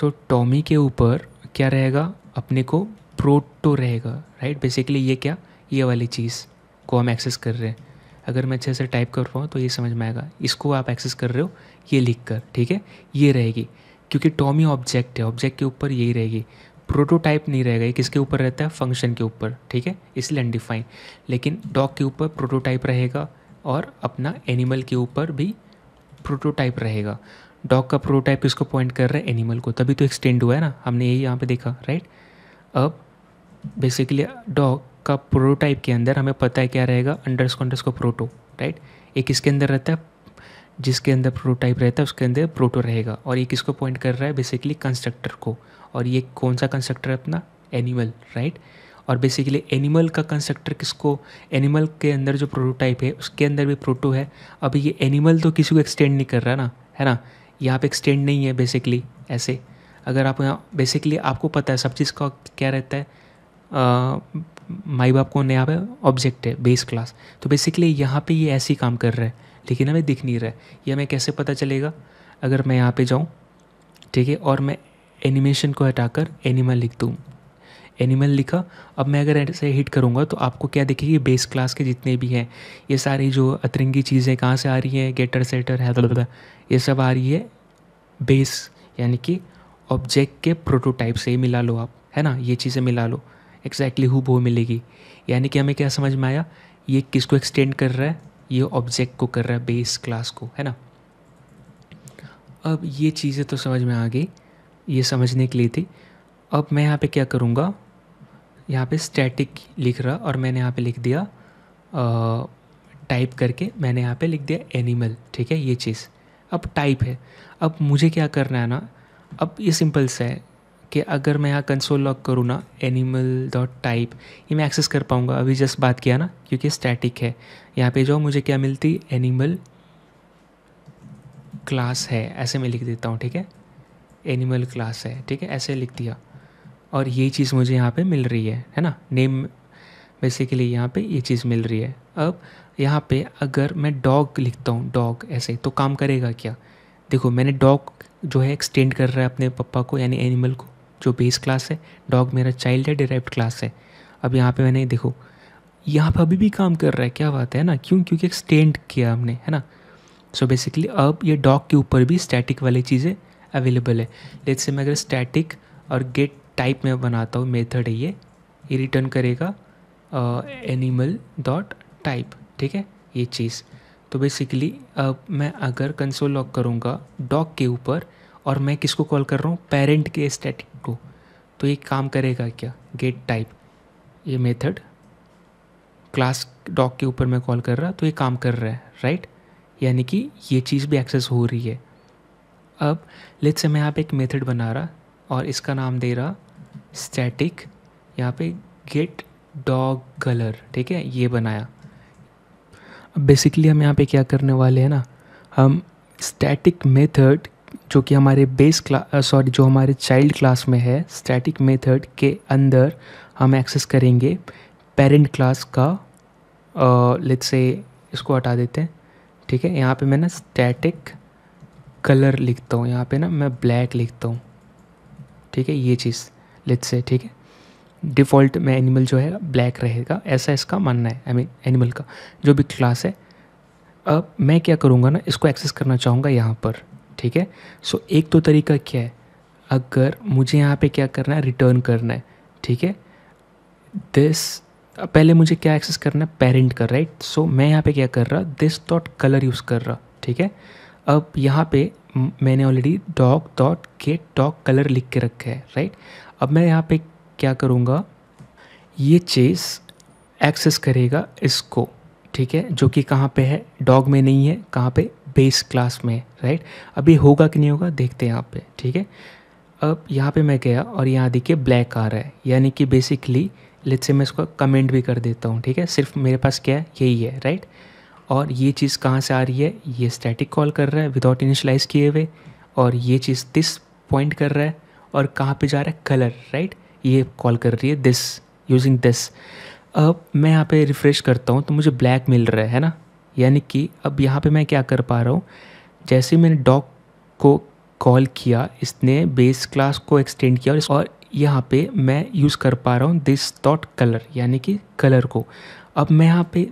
सो टॉमी के ऊपर क्या रहेगा अपने को प्रोटो रहेगा राइट बेसिकली ये क्या ये वाली चीज़ को हम एक्सेस कर रहे हैं अगर मैं अच्छे से टाइप कर पाऊँ तो ये समझ में आएगा इसको आप एक्सेस कर रहे हो ये लिख कर ठीक है ये रहेगी क्योंकि टॉमी ऑब्जेक्ट है ऑब्जेक्ट के ऊपर यही रहेगी प्रोटोटाइप नहीं रहेगा ये किसके ऊपर रहता है फंक्शन के ऊपर ठीक है इसलिए अनडिफाइन लेकिन डॉग के ऊपर प्रोटोटाइप रहेगा और अपना एनिमल के ऊपर भी प्रोटोटाइप रहेगा डॉग का प्रोटोटाइप इसको पॉइंट कर रहा है एनिमल को तभी तो एक्सटेंड हुआ है ना हमने यही यहाँ पे देखा राइट अब बेसिकली डॉग का प्रोटोटाइप के अंदर हमें पता है क्या रहेगा अंडर स्कॉन्डर्स को प्रोटो राइट एक इसके अंदर रहता है जिसके अंदर प्रोटोटाइप रहता है उसके अंदर प्रोटो रहेगा और ये किसको पॉइंट कर रहा है बेसिकली कंस्ट्रक्टर को और ये कौन सा कंस्ट्रक्टर है अपना एनिमल राइट और बेसिकली एनिमल का कंस्ट्रक्टर किसको एनिमल के अंदर जो प्रोटोटाइप है उसके अंदर भी प्रोटो है अभी ये एनिमल तो किसी को एक्सटेंड नहीं कर रहा ना है ना यहाँ पे एक्सटेंड नहीं है बेसिकली ऐसे अगर आप यहाँ बेसिकली आपको पता है सब चीज़ का क्या रहता है माई बाप को यहाँ पे ऑब्जेक्ट है बेस क्लास तो बेसिकली यहाँ पे ये ऐसे ही काम कर रहा है लेकिन हमें दिख नहीं रहा है ये हमें कैसे पता चलेगा अगर मैं यहाँ पे जाऊँ ठीक है और मैं एनिमेशन को हटाकर एनिमल लिख दूँ एनिमल लिखा अब मैं अगर ऐसे हिट करूँगा तो आपको क्या दिखेगी बेस क्लास के जितने भी हैं ये सारी जो अतरंगी चीज़ें कहाँ से आ रही हैं गेटर सेटर है ये सब आ रही है बेस यानी कि ऑब्जेक्ट के प्रोटोटाइप से ही मिला लो आप है ना ये चीज़ें मिला लो एक्जैक्टली हु वो मिलेगी यानी कि हमें क्या समझ में आया ये किसको एक्सटेंड कर रहा है ये ऑब्जेक्ट को कर रहा है बेस क्लास को है ना अब ये चीज़ें तो समझ में आ गई ये समझने के लिए थी अब मैं यहाँ पे क्या करूँगा यहाँ पे स्टैटिक लिख रहा और मैंने यहाँ पे लिख दिया टाइप करके मैंने यहाँ पे लिख दिया एनिमल ठीक है ये चीज़ अब टाइप है अब मुझे क्या करना है ना अब ये सिंपल सा है कि अगर मैं यहाँ कंसोल लॉक करूँ ना एनिमल डॉट टाइप ये मैं एक्सेस कर पाऊँगा अभी जस्ट बात किया ना क्योंकि स्टैटिक है यहाँ पे जो मुझे क्या मिलती एनिमल क्लास है ऐसे मैं लिख देता हूँ ठीक है एनिमल क्लास है ठीक है ऐसे लिख दिया और ये चीज़ मुझे यहाँ पे मिल रही है है ना नेम बेसिकली यहाँ पे ये चीज़ मिल रही है अब यहाँ पे अगर मैं डॉग लिखता हूँ डॉग ऐसे तो काम करेगा क्या देखो मैंने डॉग जो है एक्सटेंड कर रहा है अपने पप्पा को यानी एनिमल को जो बेस क्लास है डॉग मेरा चाइल्ड है डिराइव्ड क्लास है अब यहाँ पे मैंने देखो यहाँ पे अभी भी काम कर रहा है क्या बात है ना क्यों क्योंकि एक्सटेंड किया हमने है ना सो so बेसिकली अब ये डॉग के ऊपर भी स्टैटिक वाली चीज़ें अवेलेबल है लेट से मैं अगर स्टैटिक और गेट टाइप में बनाता हूँ मेथड है ये ये रिटर्न करेगा एनिमल डॉट टाइप ठीक है ये चीज़ तो बेसिकली अब मैं अगर कंसोल लॉक करूँगा डॉग के ऊपर और मैं किसको कॉल कर रहा हूँ पेरेंट के स्टैटिक को तो ये काम करेगा क्या गेट टाइप ये मेथड क्लास डॉग के ऊपर मैं कॉल कर रहा तो ये काम कर रहा है राइट यानी कि ये चीज़ भी एक्सेस हो रही है अब लेट से मैं यहाँ पे एक मेथड बना रहा और इसका नाम दे रहा स्टैटिक यहाँ पे गेट डॉग कलर ठीक है ये बनाया अब बेसिकली हम यहाँ पे क्या करने वाले हैं ना हम स्टैटिक मेथड जो कि हमारे बेस क्लास सॉरी जो हमारे चाइल्ड क्लास में है स्टैटिक मेथड के अंदर हम एक्सेस करेंगे पेरेंट क्लास का लेट से इसको हटा देते हैं ठीक है यहाँ पे मैं ना स्टैटिक कलर लिखता हूँ यहाँ पे ना मैं ब्लैक लिखता हूँ ठीक है ये चीज़ लेट से ठीक है डिफ़ॉल्ट में एनिमल जो है ब्लैक रहेगा ऐसा इसका मानना है आई मीन एनिमल का जो भी क्लास है अब मैं क्या करूँगा ना इसको एक्सेस करना चाहूँगा यहाँ पर ठीक है सो एक तो तरीका क्या है अगर मुझे यहाँ पे क्या करना है रिटर्न करना है ठीक है दिस पहले मुझे क्या एक्सेस करना है पेरेंट का राइट सो मैं यहाँ पे क्या कर रहा दिस डॉट कलर यूज़ कर रहा ठीक है अब यहाँ पे मैंने already dog dot get dog colour लिख के रखा है राइट अब मैं यहाँ पे क्या करूँगा ये चेस एक्सेस करेगा इसको ठीक है जो कि कहाँ पे है डॉग में नहीं है कहाँ पे बेस क्लास में राइट अब ये होगा कि नहीं होगा देखते हैं यहाँ पे ठीक है अब यहाँ पे मैं गया और यहाँ देखिए ब्लैक आ रहा है यानी कि बेसिकली लेट्स से मैं इसको कमेंट भी कर देता हूँ ठीक है सिर्फ मेरे पास क्या है यही है राइट और ये चीज़ कहाँ से आ रही है ये स्टैटिक कॉल कर रहा है विदाउट इनिशलाइज किए हुए और ये चीज़ दिस पॉइंट कर रहा है और कहाँ पे जा रहा है कलर राइट ये कॉल कर रही है दिस यूजिंग दिस अब मैं यहाँ पे रिफ़्रेश करता हूँ तो मुझे ब्लैक मिल रहा है ना यानी कि अब यहाँ पे मैं क्या कर पा रहा हूँ जैसे मैंने डॉग को कॉल किया इसने बेस क्लास को एक्सटेंड किया और यहाँ पे मैं यूज़ कर पा रहा हूँ दिस डॉट कलर यानी कि कलर को अब मैं यहाँ पे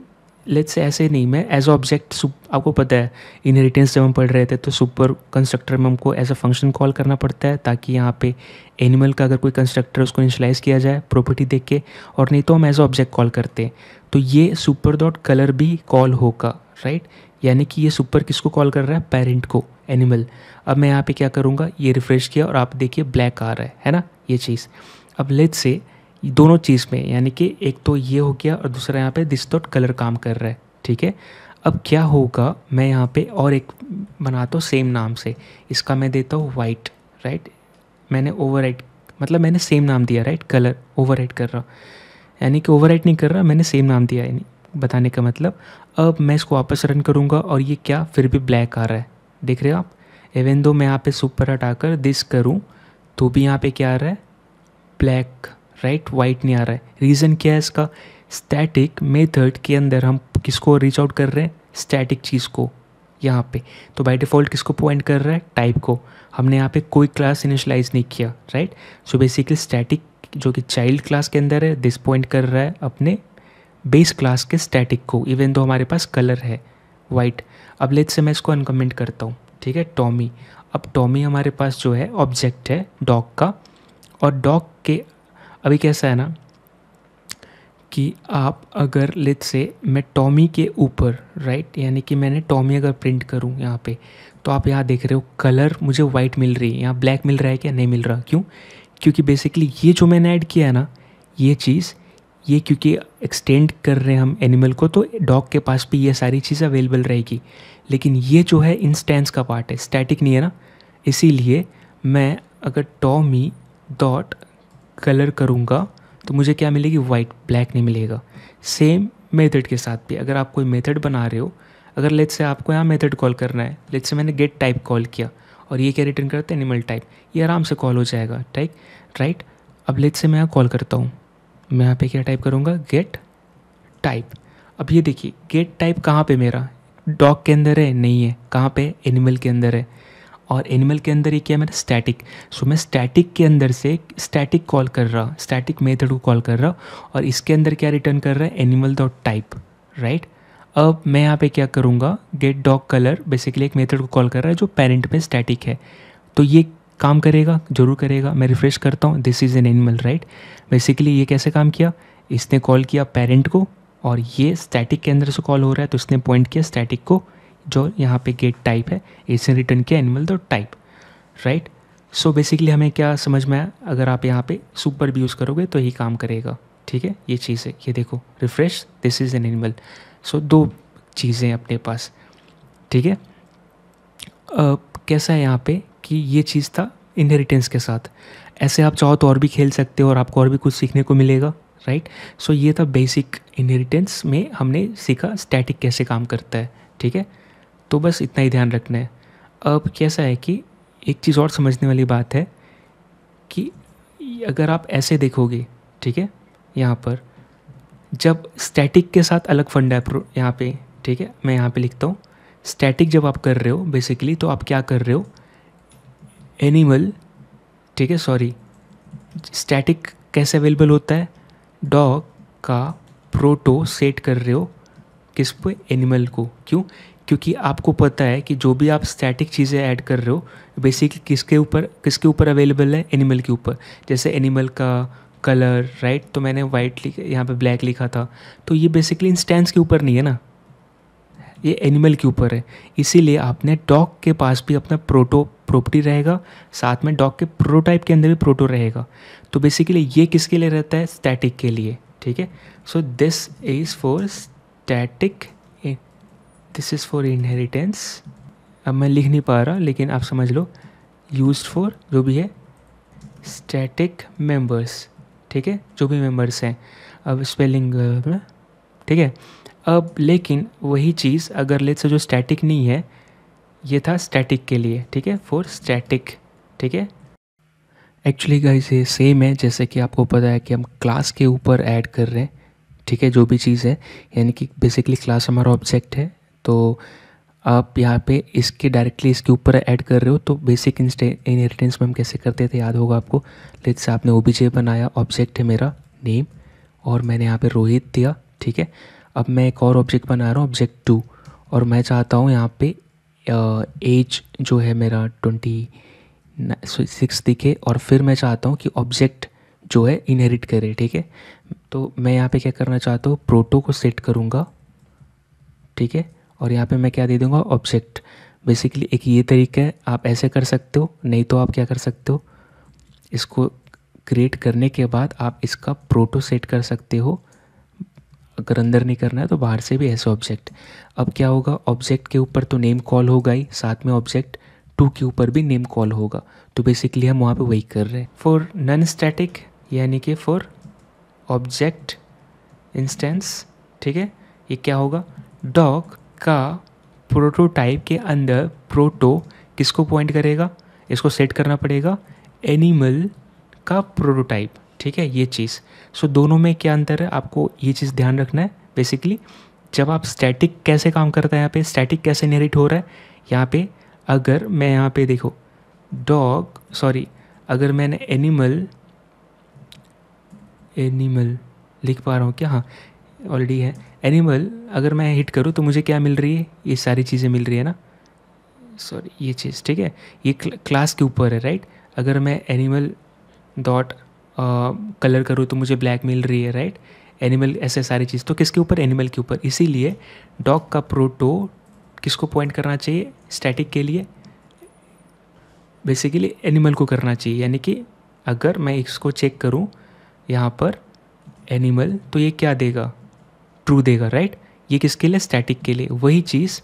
लेट्स से ऐसे नहीं मैं एज ऑब्जेक्ट सुप आपको पता है इनहेरिटेंस जब हम पढ़ रहे थे तो सुपर कंस्ट्रक्टर में हमको एज अ फंक्शन कॉल करना पड़ता है ताकि यहाँ पे एनिमल का अगर कोई कंस्ट्रक्टर उसको इनिशलाइज किया जाए प्रॉपर्टी देख के और नहीं तो हम एज ऑब्जेक्ट कॉल करते हैं तो ये सुपर डॉट कलर भी कॉल होगा राइट यानी कि ये सुपर किसको कॉल कर रहा है पेरेंट को एनिमल अब मैं यहाँ पे क्या करूँगा ये रिफ्रेश किया और आप देखिए ब्लैक आ रहा है है ना ये चीज़ अब लेट्स से दोनों चीज़ में यानी कि एक तो ये हो गया और दूसरा यहाँ पे दिस तो कलर काम कर रहा है ठीक है अब क्या होगा मैं यहाँ पे और एक बनाता तो हूँ सेम नाम से इसका मैं देता हूँ वाइट राइट मैंने ओवर मतलब मैंने सेम नाम दिया राइट कलर ओवर कर रहा हूँ यानी कि ओवर नहीं कर रहा मैंने सेम नाम दिया यानी बताने का मतलब अब मैं इसको वापस रन करूँगा और ये क्या फिर भी ब्लैक आ रहा है देख रहे हो आप इवन दो मैं यहाँ पे सुपर हटाकर दिस करूँ तो भी यहाँ पे क्या आ रहा है ब्लैक राइट वाइट नहीं आ रहा है रीज़न क्या है इसका स्टैटिक मेथड के अंदर हम किसको रीच आउट कर रहे हैं स्टैटिक चीज़ को यहाँ पे तो बाय डिफ़ॉल्ट किसको पॉइंट कर रहा है टाइप को हमने यहाँ पे कोई क्लास इनिशलाइज नहीं किया राइट सो बेसिकली स्टैटिक जो कि चाइल्ड क्लास के अंदर है दिस पॉइंट कर रहा है अपने बेस क्लास के स्टैटिक को इवन दो हमारे पास कलर है वाइट अब लेट से मैं इसको अनकमेंट करता हूँ ठीक है टॉमी अब टॉमी हमारे पास जो है ऑब्जेक्ट है डॉग का और डॉग के अभी कैसा है ना कि आप अगर लेट से मैं टॉमी के ऊपर राइट यानी कि मैंने टॉमी अगर प्रिंट करूँ यहाँ पे तो आप यहाँ देख रहे हो कलर मुझे वाइट मिल रही है यहाँ ब्लैक मिल रहा है क्या नहीं मिल रहा क्यों क्योंकि बेसिकली ये जो मैंने ऐड किया है ना ये चीज़ ये क्योंकि एक्सटेंड कर रहे हैं हम एनिमल को तो डॉग के पास भी ये सारी चीज़ अवेलेबल रहेगी लेकिन ये जो है इंस्टेंस का पार्ट है स्टैटिक नहीं है ना इसीलिए मैं अगर टॉमी डॉट कलर करूँगा तो मुझे क्या मिलेगी वाइट ब्लैक नहीं मिलेगा सेम मेथड के साथ भी अगर आप कोई मेथड बना रहे हो अगर लेट से आपको यहाँ मेथड कॉल करना है लेट से मैंने गेट टाइप कॉल किया और ये क्या रिटर्न करता है एनिमल टाइप ये आराम से कॉल हो जाएगा टाइक राइट अब लेट से मैं यहाँ कॉल करता हूँ मैं यहाँ पे क्या टाइप करूँगा गेट टाइप अब ये देखिए गेट टाइप कहाँ पे मेरा डॉग के अंदर है नहीं है कहाँ पे एनिमल के अंदर है और एनिमल के अंदर ये क्या है मेरा स्टैटिक सो मैं स्टैटिक के अंदर से स्टैटिक कॉल कर रहा स्टैटिक मेथड को कॉल कर रहा और इसके अंदर क्या रिटर्न कर रहा है एनिमल डॉट टाइप राइट अब मैं यहाँ पे क्या करूँगा गेट डॉग कलर बेसिकली एक मेथड को कॉल कर रहा है जो पेरेंट में स्टैटिक है तो ये काम करेगा जरूर करेगा मैं रिफ्रेश करता हूँ this is an animal right basically ये कैसे काम किया इसने कॉल किया पेरेंट को और ये स्टैटिक के अंदर से कॉल हो रहा है तो इसने पॉइंट किया स्टैटिक को जो यहाँ पे गेट टाइप है इसने रिटर्न किया एनिमल दो टाइप राइट सो बेसिकली हमें क्या समझ में आया अगर आप यहाँ पे सुपर भी यूज़ करोगे तो ये काम करेगा ठीक है ये चीज़ है ये देखो refresh this is an animal so दो चीज़ें अपने पास ठीक है uh, कैसा है यहाँ पे कि ये चीज़ था इनहेरिटेंस के साथ ऐसे आप चाहो तो और भी खेल सकते हो और आपको और भी कुछ सीखने को मिलेगा राइट सो so, ये था बेसिक इनहेरिटेंस में हमने सीखा स्टैटिक कैसे काम करता है ठीक है तो बस इतना ही ध्यान रखना है अब कैसा है कि एक चीज़ और समझने वाली बात है कि अगर आप ऐसे देखोगे ठीक है यहाँ पर जब स्टैटिक के साथ अलग फंड है यहाँ पे ठीक है मैं यहाँ पे लिखता हूँ स्टैटिक जब आप कर रहे हो बेसिकली तो आप क्या कर रहे हो एनिमल ठीक है सॉरी स्टैटिक कैसे अवेलेबल होता है डॉग का प्रोटो सेट कर रहे हो किस पे एनिमल को क्यों क्योंकि आपको पता है कि जो भी आप स्टैटिक चीज़ें ऐड कर रहे हो बेसिकली किसके ऊपर किसके ऊपर अवेलेबल है एनिमल के ऊपर जैसे एनिमल का कलर राइट तो मैंने वाइट लिखा यहाँ पे ब्लैक लिखा था तो ये बेसिकली इंस्टेंस के ऊपर नहीं है ना ये एनिमल के ऊपर है इसीलिए आपने डॉग के पास भी अपना प्रोटो प्रॉपर्टी रहेगा साथ में डॉग के प्रोटोटाइप के अंदर भी प्रोटो रहेगा तो बेसिकली ये किसके लिए रहता है स्टैटिक के लिए ठीक है so this is for static this is for inheritance अब मैं लिख नहीं पा रहा लेकिन आप समझ लो यूज फॉर जो भी है स्टैटिक मेंबर्स ठीक है जो भी मेंबर्स हैं अब स्पेलिंग ठीक है अब लेकिन वही चीज़ अगर लेट से जो स्टैटिक नहीं है ये था स्टैटिक के लिए ठीक है फॉर स्टैटिक ठीक है एक्चुअली गाइस ये सेम है जैसे कि आपको पता है कि हम क्लास के ऊपर ऐड कर रहे हैं ठीक है जो भी चीज़ है यानी कि बेसिकली क्लास हमारा ऑब्जेक्ट है तो आप यहाँ पे इसके डायरेक्टली इसके ऊपर ऐड कर रहे हो तो बेसिक इनहेरिटेंस में हम कैसे करते थे याद होगा आपको लेट से आपने ओ बनाया ऑब्जेक्ट है मेरा नेम और मैंने यहाँ पे रोहित दिया ठीक है अब मैं एक और ऑब्जेक्ट बना रहा हूँ ऑब्जेक्ट टू और मैं चाहता हूँ यहाँ पे एज जो है मेरा ट्वेंटी सिक्स दिखे और फिर मैं चाहता हूँ कि ऑब्जेक्ट जो है इनहेरिट करे ठीक है तो मैं यहाँ पे क्या करना चाहता हूँ प्रोटो को सेट करूँगा ठीक है और यहाँ पे मैं क्या दे दूँगा ऑब्जेक्ट बेसिकली एक ये तरीका है आप ऐसे कर सकते हो नहीं तो आप क्या कर सकते हो इसको क्रिएट करने के बाद आप इसका प्रोटो सेट कर सकते हो अगर अंदर नहीं करना है तो बाहर से भी ऐसे ऑब्जेक्ट अब क्या होगा ऑब्जेक्ट के ऊपर तो नेम कॉल होगा ही साथ में ऑब्जेक्ट टू के ऊपर भी नेम कॉल होगा तो बेसिकली हम वहाँ पे वही कर रहे हैं फॉर नन स्टैटिक यानी कि फॉर ऑब्जेक्ट इंस्टेंस ठीक है ये क्या होगा डॉग का प्रोटोटाइप के अंदर प्रोटो किसको पॉइंट करेगा इसको सेट करना पड़ेगा एनिमल का प्रोटोटाइप ठीक है ये चीज़ सो so, दोनों में क्या अंतर है आपको ये चीज़ ध्यान रखना है बेसिकली जब आप स्टैटिक कैसे काम करता है यहाँ पे स्टैटिक कैसे नरेट हो रहा है यहाँ पे अगर मैं यहाँ पे देखो डॉग सॉरी अगर मैंने एनिमल एनिमल लिख पा रहा हूँ क्या हाँ ऑलरेडी है एनिमल अगर मैं हिट करूँ तो मुझे क्या मिल रही है ये सारी चीज़ें मिल रही है ना सॉरी ये चीज़ ठीक है ये क्लास के ऊपर है राइट अगर मैं एनिमल डॉट कलर करूँ तो मुझे ब्लैक मिल रही है राइट एनिमल ऐसे सारी चीज़ तो किसके ऊपर एनिमल के ऊपर इसीलिए डॉग का प्रोटो किसको पॉइंट करना चाहिए स्टैटिक के लिए बेसिकली एनिमल को करना चाहिए यानी कि अगर मैं इसको चेक करूँ यहाँ पर एनिमल तो ये क्या देगा ट्रू देगा राइट ये किसके लिए स्टैटिक के लिए वही चीज़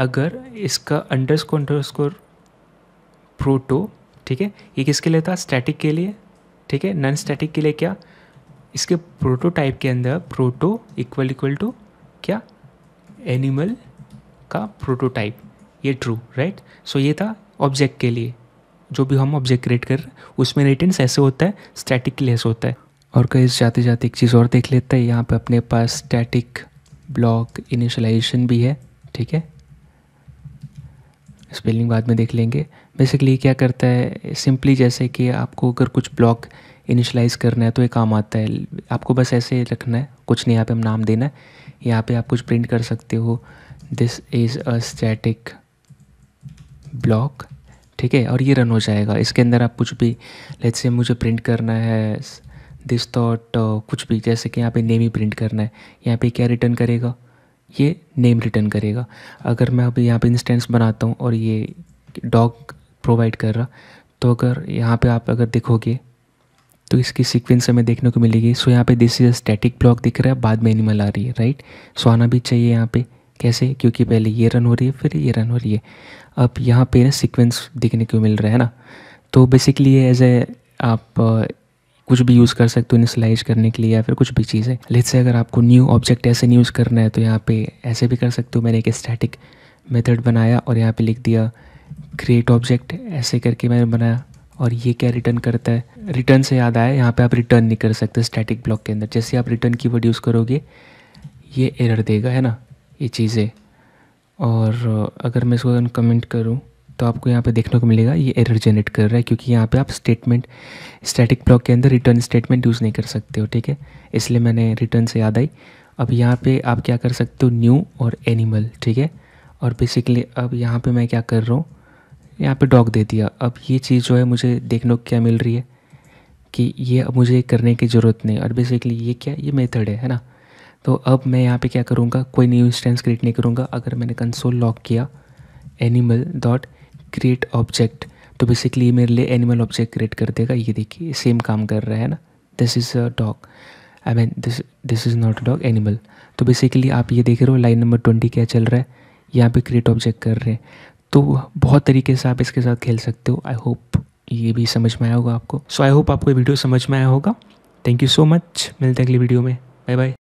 अगर इसका underscore underscore proto ठीक है ये किसके लिए था स्टैटिक के लिए ठीक है नॉन स्टैटिक के लिए क्या इसके प्रोटोटाइप के अंदर प्रोटो इक्वल इक्वल टू क्या एनिमल का प्रोटोटाइप ये ट्रू राइट सो ये था ऑब्जेक्ट के लिए जो भी हम ऑब्जेक्ट क्रिएट कर रहे हैं उसमें रिटर्न ऐसे होता है स्टैटिक के लिए ऐसे होता है और कई जाते जाते एक चीज़ और देख लेते हैं यहाँ पे अपने पास स्टैटिक ब्लॉक इनिशलाइजेशन भी है ठीक है स्पेलिंग बाद में देख लेंगे बेसिकली क्या करता है सिंपली जैसे कि आपको अगर कुछ ब्लॉक इनिशलाइज़ करना है तो एक काम आता है आपको बस ऐसे रखना है कुछ नहीं यहाँ पे हम नाम देना है यहाँ पे आप कुछ प्रिंट कर सकते हो this is a static block ठीक है और ये रन हो जाएगा इसके अंदर आप कुछ भी लेट्स से मुझे प्रिंट करना है दिस थॉट uh, कुछ भी जैसे कि यहाँ पे नेम ही प्रिंट करना है यहाँ पे क्या रिटर्न करेगा ये नेम रिटर्न करेगा अगर मैं अभी यहाँ पे इंस्टेंस बनाता हूँ और ये डॉग प्रोवाइड कर रहा तो अगर यहाँ पे आप अगर देखोगे तो इसकी सीक्वेंस हमें देखने को मिलेगी सो यहाँ पे दिस इज स्टैटिक ब्लॉक दिख रहा है बाद में एनिमल आ रही है राइट सो आना भी चाहिए यहाँ पे कैसे क्योंकि पहले ये रन हो रही है फिर ये रन हो रही है अब यहाँ पे ना सिक्वेंस देखने को मिल रहा है ना तो बेसिकली ये एज ए आप कुछ भी यूज़ कर सकते हो इनिशलाइज करने के लिए या फिर कुछ भी चीज़ें लेट से अगर आपको न्यू ऑब्जेक्ट ऐसे नहीं यूज़ करना है तो यहाँ पे ऐसे भी कर सकते हो मैंने एक स्टैटिक मेथड बनाया और यहाँ पे लिख दिया क्रिएट ऑब्जेक्ट ऐसे करके मैंने बनाया और ये क्या रिटर्न करता है रिटर्न से याद आया यहाँ पर आप रिटर्न नहीं कर सकते स्टैटिक ब्लॉक के अंदर जैसे आप रिटर्न की यूज़ करोगे ये एरर देगा है ना ये चीज़ें और अगर मैं इसको कमेंट करूँ तो आपको यहाँ पे देखने को मिलेगा ये एरर जनरेट कर रहा है क्योंकि यहाँ पे आप स्टेटमेंट स्टैटिक ब्लॉक के अंदर रिटर्न स्टेटमेंट यूज़ नहीं कर सकते हो ठीक है इसलिए मैंने रिटर्न से याद आई अब यहाँ पे आप क्या कर सकते हो न्यू और एनिमल ठीक है और बेसिकली अब यहाँ पे मैं क्या कर रहा हूँ यहाँ पे डॉग दे दिया अब ये चीज़ जो है मुझे देखने को क्या मिल रही है कि ये अब मुझे करने की ज़रूरत नहीं और बेसिकली ये क्या ये मेथड है है ना तो अब मैं यहाँ पे क्या करूँगा कोई न्यू इंस्टेंस क्रिएट नहीं करूँगा अगर मैंने कंसोल लॉक किया एनिमल डॉट क्रिएट ऑब्जेक्ट तो बेसिकली मेरे लिए एनिमल ऑब्जेक्ट क्रिएट कर देगा ये देखिए सेम काम कर रहा है ना this is a dog I mean this this is not a dog animal तो बेसिकली आप ये देख रहे हो लाइन नंबर ट्वेंटी क्या चल रहा है यहाँ पे क्रिएट ऑब्जेक्ट कर रहे हैं तो बहुत तरीके से आप इसके साथ खेल सकते हो आई होप ये भी समझ में आया होगा आपको सो आई होप आपको ये वीडियो समझ में आया होगा थैंक यू सो मच मिलते हैं अगली वीडियो में बाय बाय